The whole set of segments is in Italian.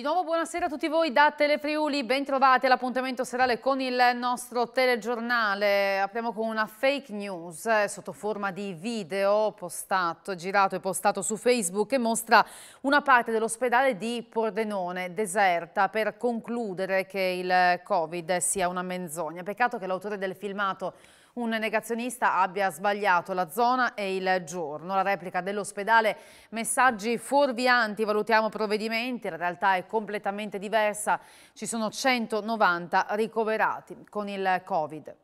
Di nuovo buonasera a tutti voi da Telefriuli, bentrovati all'appuntamento serale con il nostro telegiornale. Apriamo con una fake news eh, sotto forma di video postato, girato e postato su Facebook che mostra una parte dell'ospedale di Pordenone deserta per concludere che il Covid sia una menzogna. Peccato che l'autore del filmato un negazionista abbia sbagliato la zona e il giorno. La replica dell'ospedale messaggi fuorvianti, valutiamo provvedimenti, la realtà è completamente diversa, ci sono 190 ricoverati con il Covid.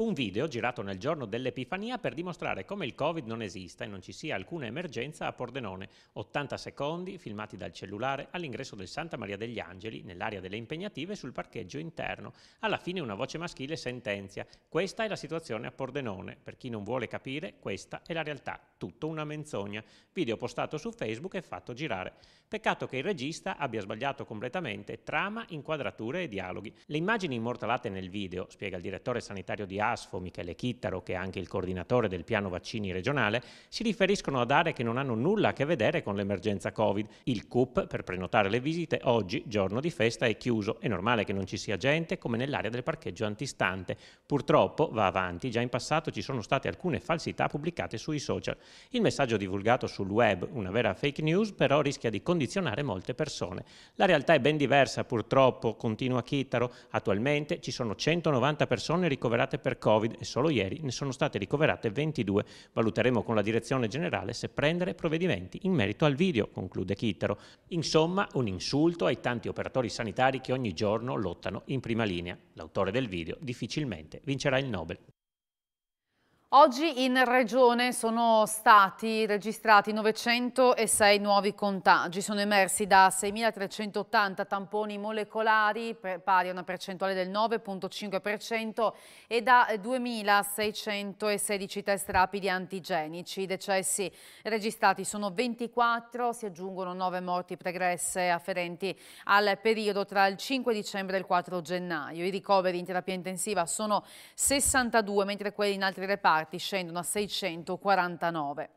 Un video girato nel giorno dell'Epifania per dimostrare come il Covid non esista e non ci sia alcuna emergenza a Pordenone. 80 secondi filmati dal cellulare all'ingresso del Santa Maria degli Angeli, nell'area delle impegnative, sul parcheggio interno. Alla fine una voce maschile sentenzia. Questa è la situazione a Pordenone. Per chi non vuole capire, questa è la realtà. Tutto una menzogna. Video postato su Facebook e fatto girare. Peccato che il regista abbia sbagliato completamente trama, inquadrature e dialoghi. Le immagini immortalate nel video, spiega il direttore sanitario di Arco, Casfo, Michele Chittaro, che è anche il coordinatore del piano vaccini regionale, si riferiscono ad aree che non hanno nulla a che vedere con l'emergenza Covid. Il CUP per prenotare le visite oggi, giorno di festa, è chiuso. È normale che non ci sia gente come nell'area del parcheggio antistante. Purtroppo, va avanti, già in passato ci sono state alcune falsità pubblicate sui social. Il messaggio divulgato sul web, una vera fake news, però rischia di condizionare molte persone. La realtà è ben diversa, purtroppo, continua Chittaro. Attualmente ci sono 190 persone ricoverate per Covid e solo ieri ne sono state ricoverate 22. Valuteremo con la direzione generale se prendere provvedimenti in merito al video, conclude Chittero. Insomma, un insulto ai tanti operatori sanitari che ogni giorno lottano in prima linea. L'autore del video difficilmente vincerà il Nobel. Oggi in Regione sono stati registrati 906 nuovi contagi, sono emersi da 6.380 tamponi molecolari pari a una percentuale del 9.5% e da 2.616 test rapidi antigenici. I decessi registrati sono 24, si aggiungono 9 morti pregresse afferenti al periodo tra il 5 dicembre e il 4 gennaio. I ricoveri in terapia intensiva sono 62, mentre quelli in altri reparti sbarcati scendono a 649.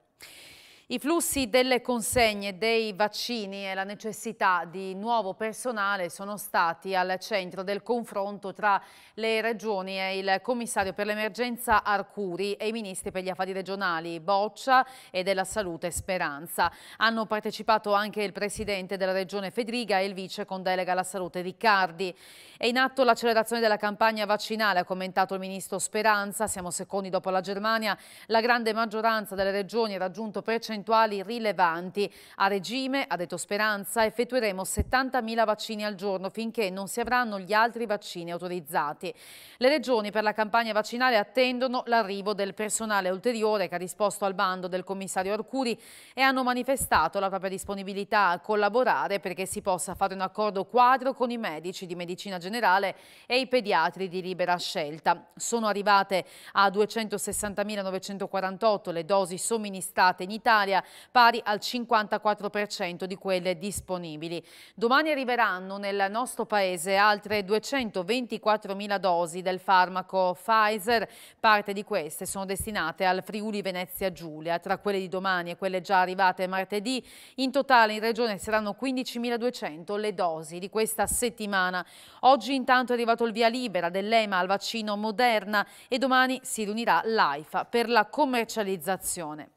I flussi delle consegne dei vaccini e la necessità di nuovo personale sono stati al centro del confronto tra le regioni e il commissario per l'emergenza Arcuri e i ministri per gli affari regionali Boccia e della salute Speranza. Hanno partecipato anche il presidente della regione Fedriga e il vice con delega alla salute Riccardi. È in atto l'accelerazione della campagna vaccinale, ha commentato il ministro Speranza. Siamo secondi dopo la Germania. La grande maggioranza delle regioni ha raggiunto percentuali percentuali rilevanti. A regime, ha detto Speranza, effettueremo 70.000 vaccini al giorno finché non si avranno gli altri vaccini autorizzati. Le regioni per la campagna vaccinale attendono l'arrivo del personale ulteriore che ha risposto al bando del commissario Arcuri e hanno manifestato la propria disponibilità a collaborare perché si possa fare un accordo quadro con i medici di medicina generale e i pediatri di libera scelta. Sono arrivate a 260.948 le dosi somministrate in Italia Italia, pari al 54% di quelle disponibili. Domani arriveranno nel nostro paese altre 224.000 dosi del farmaco Pfizer, parte di queste sono destinate al Friuli Venezia Giulia, tra quelle di domani e quelle già arrivate martedì, in totale in regione saranno 15.200 le dosi di questa settimana. Oggi intanto è arrivato il via libera dell'EMA al vaccino Moderna e domani si riunirà l'AIFA per la commercializzazione.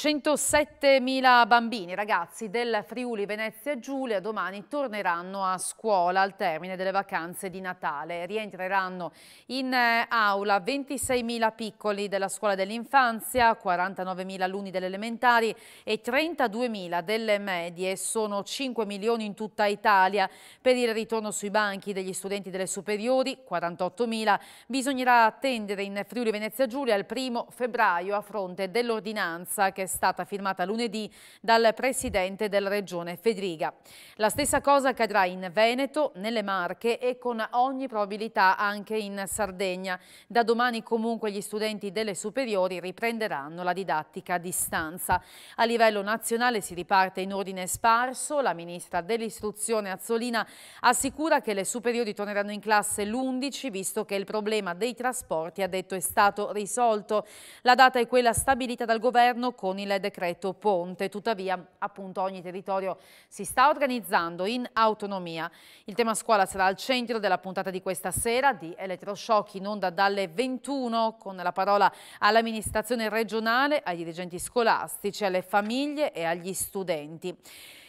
107.000 bambini, ragazzi del Friuli Venezia Giulia domani torneranno a scuola al termine delle vacanze di Natale. Rientreranno in eh, aula 26.000 piccoli della scuola dell'infanzia, 49.000 alunni delle elementari e 32.000 delle medie. Sono 5 milioni in tutta Italia. Per il ritorno sui banchi degli studenti delle superiori, 48.000, bisognerà attendere in Friuli Venezia Giulia il primo febbraio a fronte dell'ordinanza che stata firmata lunedì dal presidente della regione Federica. La stessa cosa accadrà in Veneto, nelle Marche e con ogni probabilità anche in Sardegna. Da domani comunque gli studenti delle superiori riprenderanno la didattica a distanza. A livello nazionale si riparte in ordine sparso. La ministra dell'istruzione Azzolina assicura che le superiori torneranno in classe l'11 visto che il problema dei trasporti ha detto è stato risolto. La data è quella stabilita dal governo con con il decreto Ponte. Tuttavia, appunto, ogni territorio si sta organizzando in autonomia. Il tema scuola sarà al centro della puntata di questa sera di Elettroshock in onda dalle 21 con la parola all'amministrazione regionale, ai dirigenti scolastici, alle famiglie e agli studenti.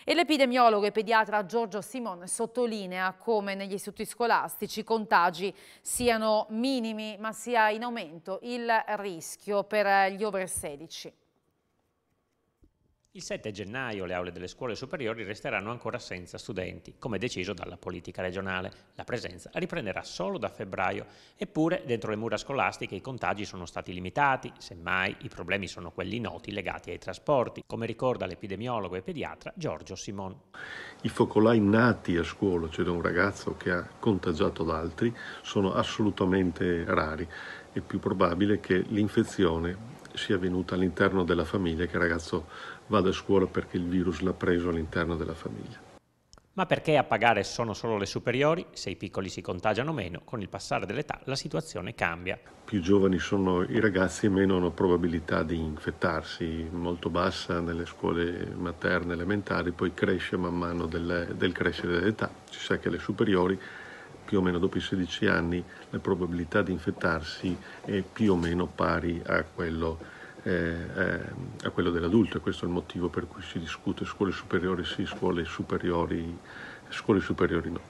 E l'epidemiologo e pediatra Giorgio Simon sottolinea come negli istituti scolastici i contagi siano minimi ma sia in aumento il rischio per gli over 16. Il 7 gennaio le aule delle scuole superiori resteranno ancora senza studenti, come deciso dalla politica regionale. La presenza riprenderà solo da febbraio, eppure dentro le mura scolastiche i contagi sono stati limitati, semmai i problemi sono quelli noti legati ai trasporti, come ricorda l'epidemiologo e pediatra Giorgio Simon. I focolai nati a scuola, cioè da un ragazzo che ha contagiato ad altri, sono assolutamente rari. È più probabile che l'infezione sia avvenuta all'interno della famiglia che il ragazzo vada a scuola perché il virus l'ha preso all'interno della famiglia. Ma perché a pagare sono solo le superiori? Se i piccoli si contagiano meno, con il passare dell'età la situazione cambia. Più giovani sono i ragazzi meno hanno probabilità di infettarsi, molto bassa nelle scuole materne, elementari, poi cresce man mano del, del crescere dell'età. Si sa che le superiori più o meno dopo i 16 anni la probabilità di infettarsi è più o meno pari a quello a eh, eh, quello dell'adulto e questo è il motivo per cui si discute scuole superiori sì, scuole superiori, scuole superiori no.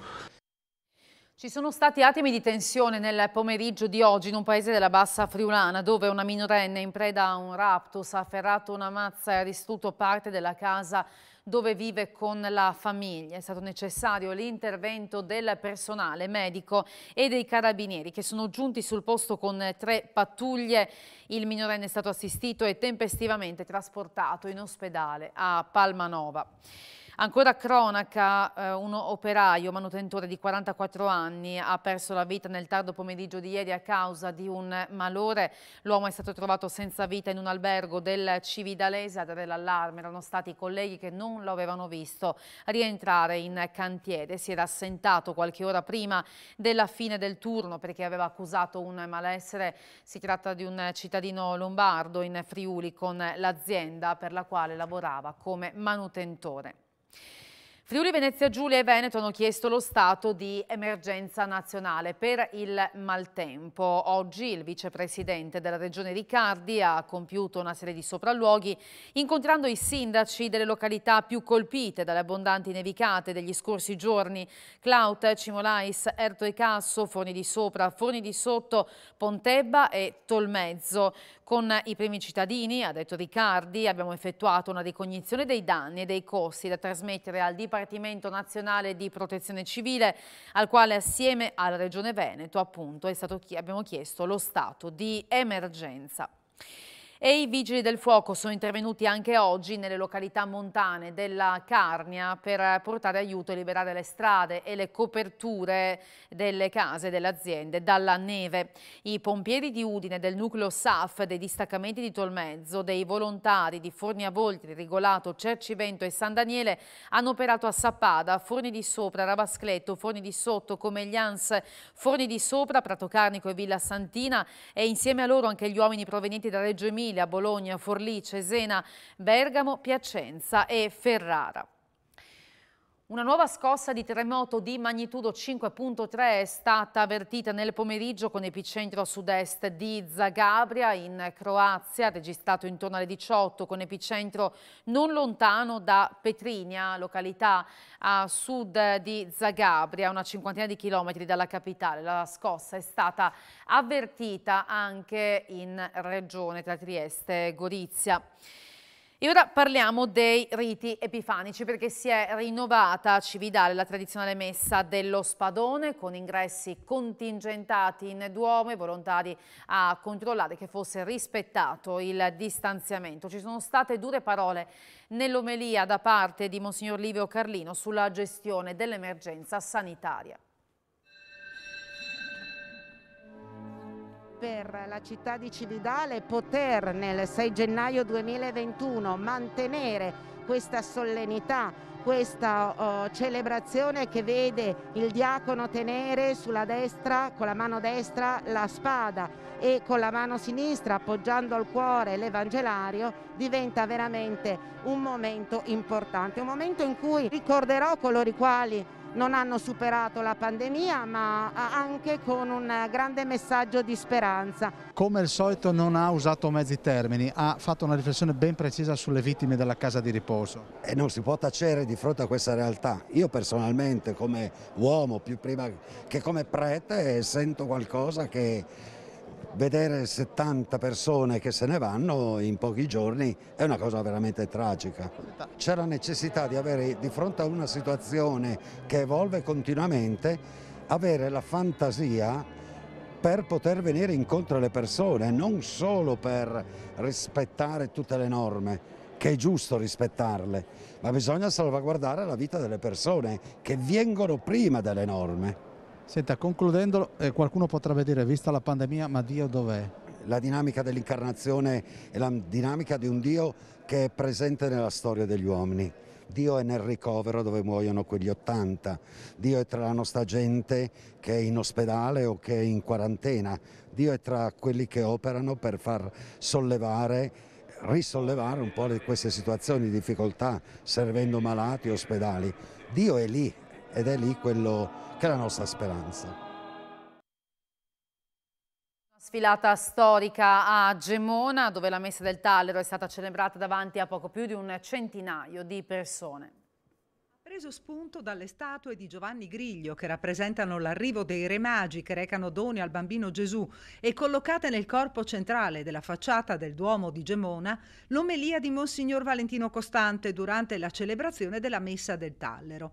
Ci sono stati attimi di tensione nel pomeriggio di oggi in un paese della Bassa Friulana dove una minorenne in preda a un raptus ha afferrato una mazza e ha distrutto parte della casa dove vive con la famiglia. È stato necessario l'intervento del personale medico e dei carabinieri che sono giunti sul posto con tre pattuglie. Il minorenne è stato assistito e tempestivamente trasportato in ospedale a Palmanova. Ancora cronaca, eh, un operaio manutentore di 44 anni ha perso la vita nel tardo pomeriggio di ieri a causa di un malore. L'uomo è stato trovato senza vita in un albergo del Cividalese a dare l'allarme. Erano stati i colleghi che non lo avevano visto rientrare in cantiere. Si era assentato qualche ora prima della fine del turno perché aveva accusato un malessere. Si tratta di un cittadino lombardo in Friuli con l'azienda per la quale lavorava come manutentore. Friuli Venezia Giulia e Veneto hanno chiesto lo stato di emergenza nazionale per il maltempo. Oggi il vicepresidente della regione Riccardi ha compiuto una serie di sopralluoghi incontrando i sindaci delle località più colpite dalle abbondanti nevicate degli scorsi giorni. Claut, Cimolais, Erto e Casso, Forni di Sopra, Forni di Sotto, Pontebba e Tolmezzo. Con i primi cittadini, ha detto Riccardi, abbiamo effettuato una ricognizione dei danni e dei costi da trasmettere al Dipartimento Nazionale di Protezione Civile, al quale assieme alla Regione Veneto appunto, stato, abbiamo chiesto lo stato di emergenza. E i vigili del fuoco sono intervenuti anche oggi nelle località montane della Carnia per portare aiuto e liberare le strade e le coperture delle case e delle aziende dalla neve. I pompieri di Udine del nucleo SAF dei distaccamenti di Tolmezzo, dei volontari di Forni a Voltri, Rigolato, Cercivento e San Daniele hanno operato a Sappada, Forni di Sopra, Ravascletto, Forni di Sotto, Comeglians, Forni di Sopra, Prato Carnico e Villa Santina e insieme a loro anche gli uomini provenienti da Reggio Emilia Emilia, Bologna, Forlì, Cesena, Bergamo, Piacenza e Ferrara. Una nuova scossa di terremoto di magnitudo 5.3 è stata avvertita nel pomeriggio con epicentro a sud-est di Zagabria in Croazia, registrato intorno alle 18 con epicentro non lontano da Petrinia, località a sud di Zagabria, una cinquantina di chilometri dalla capitale. La scossa è stata avvertita anche in regione tra Trieste e Gorizia. E ora parliamo dei riti epifanici perché si è rinnovata a Cividale la tradizionale messa dello Spadone con ingressi contingentati in Duomo e volontari a controllare che fosse rispettato il distanziamento. Ci sono state dure parole nell'omelia da parte di Monsignor Livio Carlino sulla gestione dell'emergenza sanitaria. per la città di Cividale poter nel 6 gennaio 2021 mantenere questa solennità, questa uh, celebrazione che vede il diacono tenere sulla destra, con la mano destra, la spada e con la mano sinistra, appoggiando al cuore l'Evangelario, diventa veramente un momento importante, un momento in cui ricorderò coloro i quali non hanno superato la pandemia ma anche con un grande messaggio di speranza. Come al solito non ha usato mezzi termini, ha fatto una riflessione ben precisa sulle vittime della casa di riposo. E non si può tacere di fronte a questa realtà. Io personalmente come uomo, più prima che come prete, sento qualcosa che vedere 70 persone che se ne vanno in pochi giorni è una cosa veramente tragica. C'è la necessità di avere di fronte a una situazione che evolve continuamente, avere la fantasia per poter venire incontro alle persone, non solo per rispettare tutte le norme, che è giusto rispettarle, ma bisogna salvaguardare la vita delle persone che vengono prima delle norme. Senta, concludendo, eh, qualcuno potrebbe dire, vista la pandemia, ma Dio dov'è? La dinamica dell'incarnazione è la dinamica di un Dio che è presente nella storia degli uomini. Dio è nel ricovero dove muoiono quegli 80, Dio è tra la nostra gente che è in ospedale o che è in quarantena, Dio è tra quelli che operano per far sollevare, risollevare un po' queste situazioni di difficoltà, servendo malati, e ospedali. Dio è lì ed è lì quello che è la nostra speranza. Sfilata storica a Gemona, dove la messa del Tallero è stata celebrata davanti a poco più di un centinaio di persone preso spunto dalle statue di Giovanni Griglio che rappresentano l'arrivo dei re magi che recano doni al bambino Gesù e collocate nel corpo centrale della facciata del Duomo di Gemona, l'omelia di Monsignor Valentino Costante durante la celebrazione della messa del Tallero.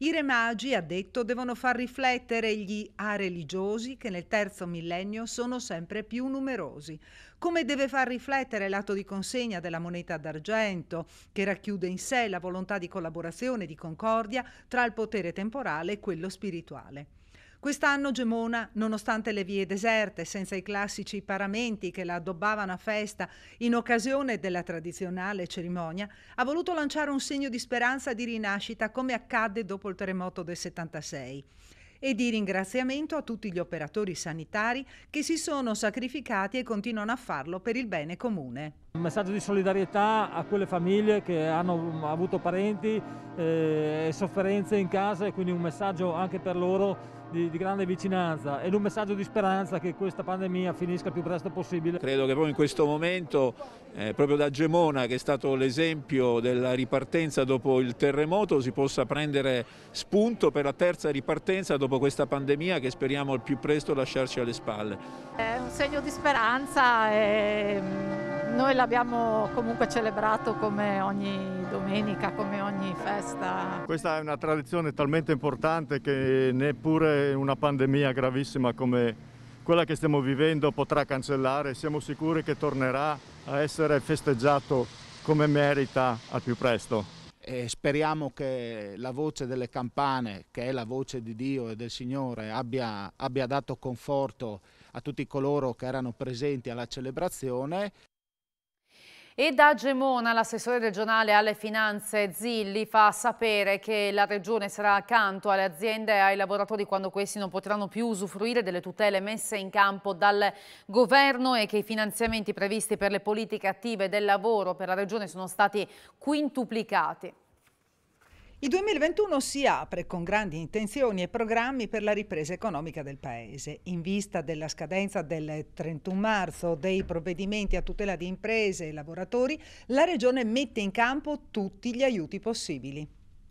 I re magi, ha detto, devono far riflettere gli areligiosi che nel terzo millennio sono sempre più numerosi. Come deve far riflettere l'atto di consegna della moneta d'argento, che racchiude in sé la volontà di collaborazione e di concordia tra il potere temporale e quello spirituale. Quest'anno Gemona, nonostante le vie deserte, senza i classici paramenti che la addobbavano a festa in occasione della tradizionale cerimonia, ha voluto lanciare un segno di speranza di rinascita come accadde dopo il terremoto del 76 e di ringraziamento a tutti gli operatori sanitari che si sono sacrificati e continuano a farlo per il bene comune. Un messaggio di solidarietà a quelle famiglie che hanno avuto parenti eh, e sofferenze in casa e quindi un messaggio anche per loro di, di, grande vicinanza ed un messaggio di speranza che questa pandemia finisca il più presto possibile. Credo che proprio in questo momento, eh, proprio da Gemona che è stato l'esempio della ripartenza dopo il terremoto, si possa prendere spunto per la terza ripartenza dopo questa pandemia che speriamo al più presto lasciarci alle spalle. È un segno di speranza e noi l'abbiamo comunque celebrato come ogni domenica, come ogni festa. Questa è una tradizione talmente importante che neppure una pandemia gravissima come quella che stiamo vivendo potrà cancellare, siamo sicuri che tornerà a essere festeggiato come merita al più presto. E speriamo che la voce delle campane, che è la voce di Dio e del Signore, abbia, abbia dato conforto a tutti coloro che erano presenti alla celebrazione e da Gemona l'assessore regionale alle finanze Zilli fa sapere che la regione sarà accanto alle aziende e ai lavoratori quando questi non potranno più usufruire delle tutele messe in campo dal governo e che i finanziamenti previsti per le politiche attive del lavoro per la regione sono stati quintuplicati. Il 2021 si apre con grandi intenzioni e programmi per la ripresa economica del Paese. In vista della scadenza del 31 marzo dei provvedimenti a tutela di imprese e lavoratori, la Regione mette in campo tutti gli aiuti possibili.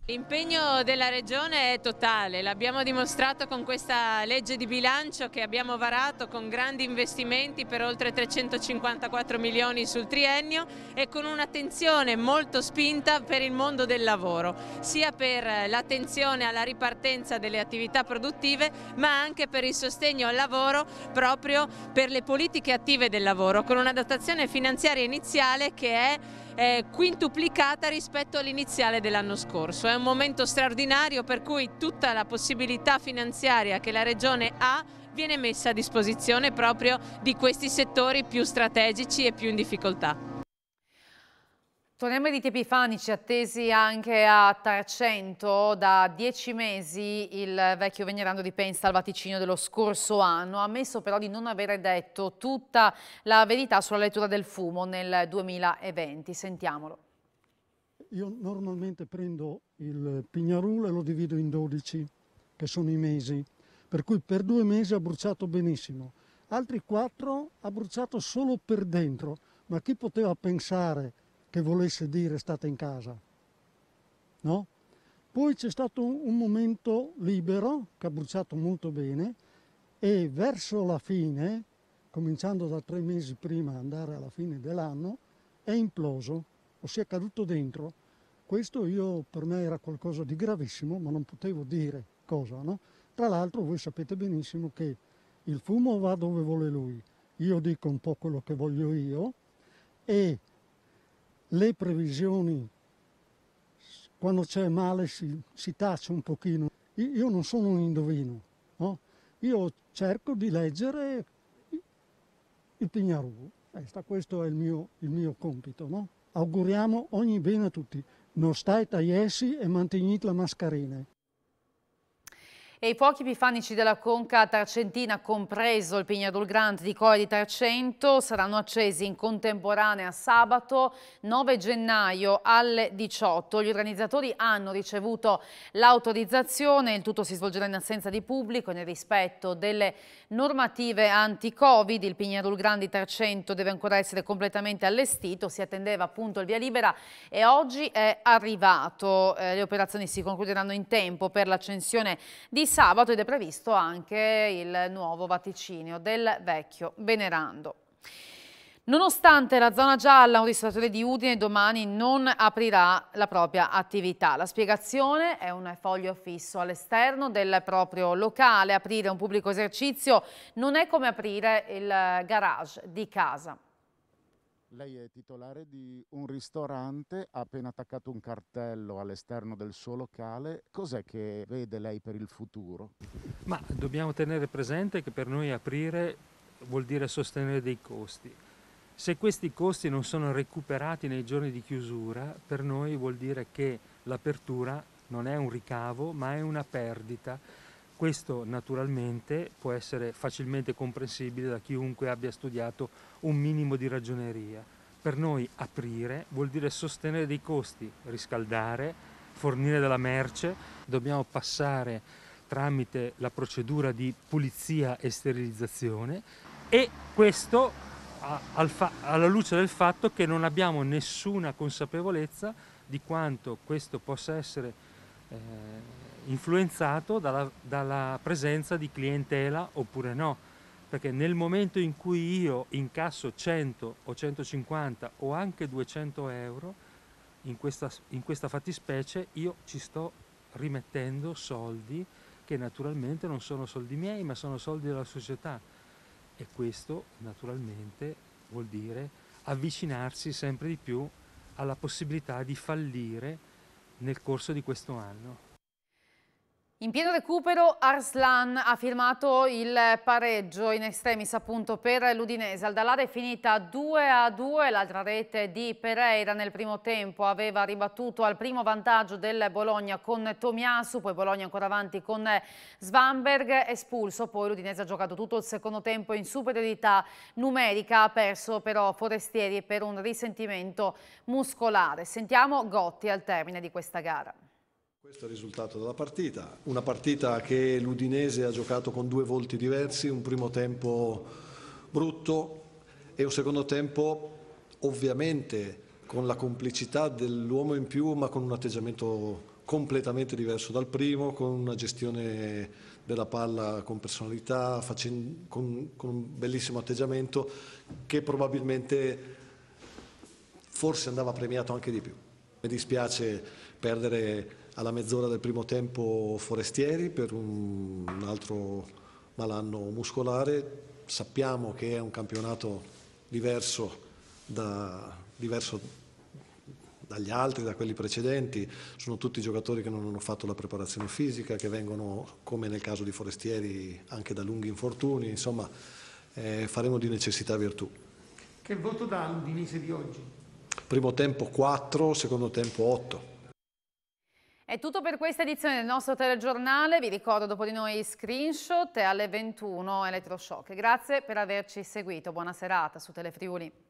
L'impegno della Regione è totale, l'abbiamo dimostrato con questa legge di bilancio che abbiamo varato con grandi investimenti per oltre 354 milioni sul triennio e con un'attenzione molto spinta per il mondo del lavoro, sia per l'attenzione alla ripartenza delle attività produttive ma anche per il sostegno al lavoro proprio per le politiche attive del lavoro con una dotazione finanziaria iniziale che è eh, quintuplicata rispetto all'iniziale dell'anno scorso. È un momento straordinario per cui tutta la possibilità finanziaria che la Regione ha viene messa a disposizione proprio di questi settori più strategici e più in difficoltà. Torniamo ai tempi fanici, attesi anche a Tarcento, da dieci mesi il vecchio venerando di Pensa al vaticino dello scorso anno, ha ammesso però di non avere detto tutta la verità sulla lettura del fumo nel 2020. Sentiamolo. Io normalmente prendo il pignarulo e lo divido in 12, che sono i mesi, per cui per due mesi ha bruciato benissimo, altri quattro ha bruciato solo per dentro, ma chi poteva pensare che volesse dire state in casa, no? Poi c'è stato un momento libero che ha bruciato molto bene e verso la fine, cominciando da tre mesi prima di andare alla fine dell'anno, è imploso o si è caduto dentro. Questo io, per me era qualcosa di gravissimo, ma non potevo dire cosa. No? Tra l'altro voi sapete benissimo che il fumo va dove vuole lui, io dico un po' quello che voglio io e le previsioni, quando c'è male si, si, tace un pochino. Io non sono un indovino, no? io cerco di leggere il Pignarugo. Eh, questo è il mio, il mio compito. No? Auguriamo ogni bene a tutti. Non stai a Iesi e mantenete la mascherina. E i pochi epifanici della Conca Tarcentina, compreso il Pignadol Grant di Coia di Tarcento, saranno accesi in contemporanea sabato 9 gennaio alle 18. Gli organizzatori hanno ricevuto l'autorizzazione, il tutto si svolgerà in assenza di pubblico e nel rispetto delle normative anti-Covid. Il Pignadol Grant di Tarcento deve ancora essere completamente allestito, si attendeva appunto il via libera e oggi è arrivato. Eh, le operazioni si concluderanno in tempo per l'accensione di sabato ed è previsto anche il nuovo vaticinio del vecchio venerando. Nonostante la zona gialla, un ristoratore di Udine domani non aprirà la propria attività. La spiegazione è un foglio fisso all'esterno del proprio locale. Aprire un pubblico esercizio non è come aprire il garage di casa. Lei è titolare di un ristorante, ha appena attaccato un cartello all'esterno del suo locale. Cos'è che vede lei per il futuro? Ma dobbiamo tenere presente che per noi aprire vuol dire sostenere dei costi. Se questi costi non sono recuperati nei giorni di chiusura, per noi vuol dire che l'apertura non è un ricavo, ma è una perdita questo naturalmente può essere facilmente comprensibile da chiunque abbia studiato un minimo di ragioneria. Per noi aprire vuol dire sostenere dei costi, riscaldare, fornire della merce, dobbiamo passare tramite la procedura di pulizia e sterilizzazione e questo alla luce del fatto che non abbiamo nessuna consapevolezza di quanto questo possa essere eh, influenzato dalla, dalla presenza di clientela oppure no, perché nel momento in cui io incasso 100 o 150 o anche 200 euro, in questa, in questa fattispecie io ci sto rimettendo soldi che naturalmente non sono soldi miei ma sono soldi della società e questo naturalmente vuol dire avvicinarsi sempre di più alla possibilità di fallire nel corso di questo anno. In pieno recupero Arslan ha firmato il pareggio in extremis appunto per l'Udinese. Aldalare è finita 2 a 2, l'altra rete di Pereira nel primo tempo aveva ribattuto al primo vantaggio del Bologna con Tomiasu, poi Bologna ancora avanti con Svanberg espulso, poi l'Udinese ha giocato tutto il secondo tempo in superiorità numerica, ha perso però Forestieri per un risentimento muscolare. Sentiamo Gotti al termine di questa gara. Questo è il risultato della partita, una partita che l'Udinese ha giocato con due volti diversi, un primo tempo brutto e un secondo tempo ovviamente con la complicità dell'uomo in più ma con un atteggiamento completamente diverso dal primo, con una gestione della palla con personalità, con, un bellissimo atteggiamento che probabilmente forse andava premiato anche di più. Mi dispiace perdere alla mezz'ora del primo tempo Forestieri per un altro malanno muscolare. Sappiamo che è un campionato diverso, da, diverso dagli altri, da quelli precedenti, sono tutti giocatori che non hanno fatto la preparazione fisica, che vengono, come nel caso di Forestieri, anche da lunghi infortuni, insomma eh, faremo di necessità virtù. Che voto dà l'Udinese di oggi? Primo tempo 4, secondo tempo 8. È tutto per questa edizione del nostro telegiornale, vi ricordo dopo di noi screenshot e alle 21 elettroshock. Grazie per averci seguito, buona serata su Telefriuli.